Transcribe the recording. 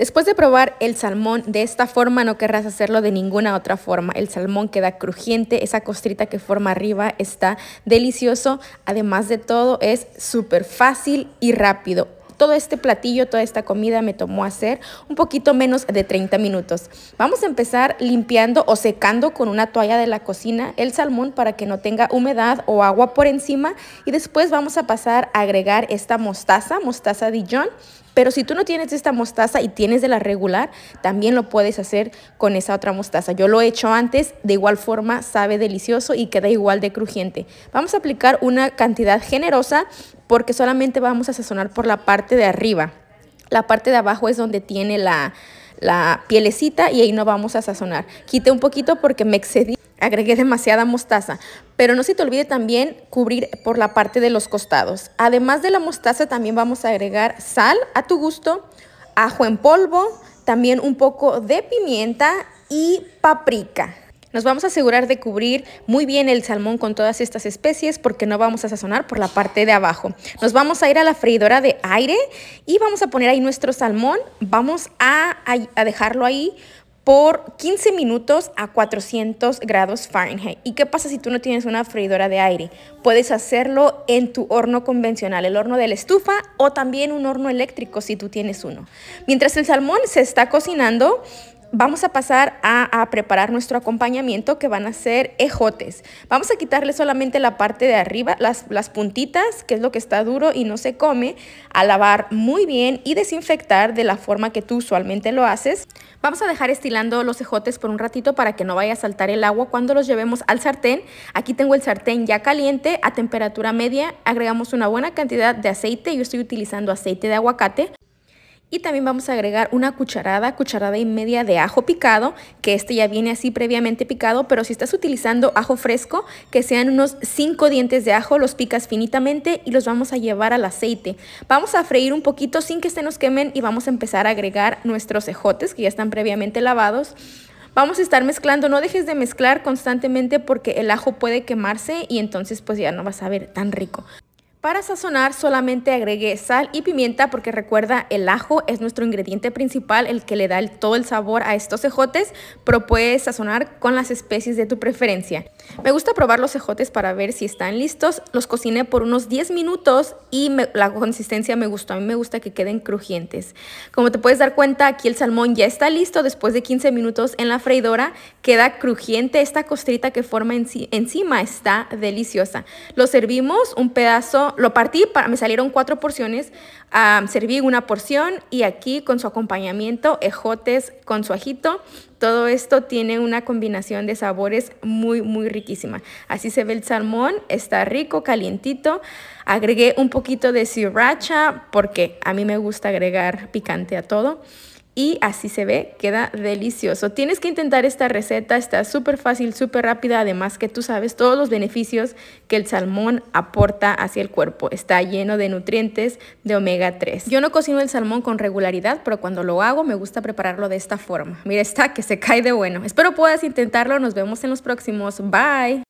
Después de probar el salmón de esta forma, no querrás hacerlo de ninguna otra forma. El salmón queda crujiente, esa costrita que forma arriba está delicioso. Además de todo, es súper fácil y rápido todo este platillo, toda esta comida me tomó hacer un poquito menos de 30 minutos. Vamos a empezar limpiando o secando con una toalla de la cocina el salmón para que no tenga humedad o agua por encima y después vamos a pasar a agregar esta mostaza, mostaza Dijon pero si tú no tienes esta mostaza y tienes de la regular, también lo puedes hacer con esa otra mostaza. Yo lo he hecho antes, de igual forma sabe delicioso y queda igual de crujiente. Vamos a aplicar una cantidad generosa porque solamente vamos a sazonar por la parte de arriba. La parte de abajo es donde tiene la, pielecita y ahí no vamos a sazonar. Quité un poquito porque me excedí agregué demasiada mostaza, pero no se te olvide también cubrir por la parte de los costados. Además de la mostaza también vamos a agregar sal a tu gusto, ajo en polvo, también un poco de pimienta y paprika. Nos vamos a asegurar de cubrir muy bien el salmón con todas estas especies porque no vamos a sazonar por la parte de abajo. Nos vamos a ir a la freidora de aire y vamos a poner ahí nuestro salmón. Vamos a, a dejarlo ahí por 15 minutos a 400 grados Fahrenheit. ¿Y qué pasa si tú no tienes una freidora de aire? Puedes hacerlo en tu horno convencional, el horno de la estufa o también un horno eléctrico si tú tienes uno. Mientras el salmón se está cocinando, vamos a pasar a, preparar nuestro acompañamiento que van a ser ejotes. Vamos a quitarle solamente la parte de arriba, las, las puntitas, que es lo que está duro y no se come, a lavar muy bien y desinfectar de la forma que tú usualmente lo haces. Vamos a dejar estilando los ejotes por un ratito para que no vaya a saltar el agua cuando los llevemos al sartén. Aquí tengo el sartén ya caliente a temperatura media. Agregamos una buena cantidad de aceite. Yo estoy utilizando aceite de aguacate. Y también vamos a agregar una cucharada, cucharada y media de ajo picado, que este ya viene así previamente picado, pero si estás utilizando ajo fresco, que sean unos 5 dientes de ajo, los picas finitamente y los vamos a llevar al aceite. Vamos a freír un poquito sin que se nos quemen y vamos a empezar a agregar nuestros ejotes que ya están previamente lavados. Vamos a estar mezclando, no dejes de mezclar constantemente porque el ajo puede quemarse y entonces pues ya no vas a ver tan rico. Para sazonar solamente agregué sal y pimienta porque recuerda el ajo es nuestro ingrediente principal, el que le da todo el sabor a estos cejotes, pero puedes sazonar con las especies de tu preferencia. Me gusta probar los cejotes para ver si están listos. Los cociné por unos 10 minutos y la consistencia me gustó. A mí me gusta que queden crujientes. Como te puedes dar cuenta, aquí el salmón ya está listo. Después de 15 minutos en la freidora queda crujiente. Esta costrita que forma en, encima está deliciosa. Lo servimos un pedazo lo partí, para, me salieron cuatro porciones, serví una porción y aquí con su acompañamiento, ejotes con su ajito, todo esto tiene una combinación de sabores muy, muy riquísima. Así se ve el salmón, está rico, calientito. Agregué un poquito de sriracha porque a mí me gusta agregar picante a todo y así se ve, queda delicioso. Tienes que intentar esta receta, está súper fácil, súper rápida, además que tú sabes todos los beneficios que el salmón aporta hacia el cuerpo. Está lleno de nutrientes de omega 3. Yo no cocino el salmón con regularidad, pero cuando lo hago me gusta prepararlo de esta forma. Mira, está que se cae de bueno. Espero puedas intentarlo, nos vemos en los próximos. Bye.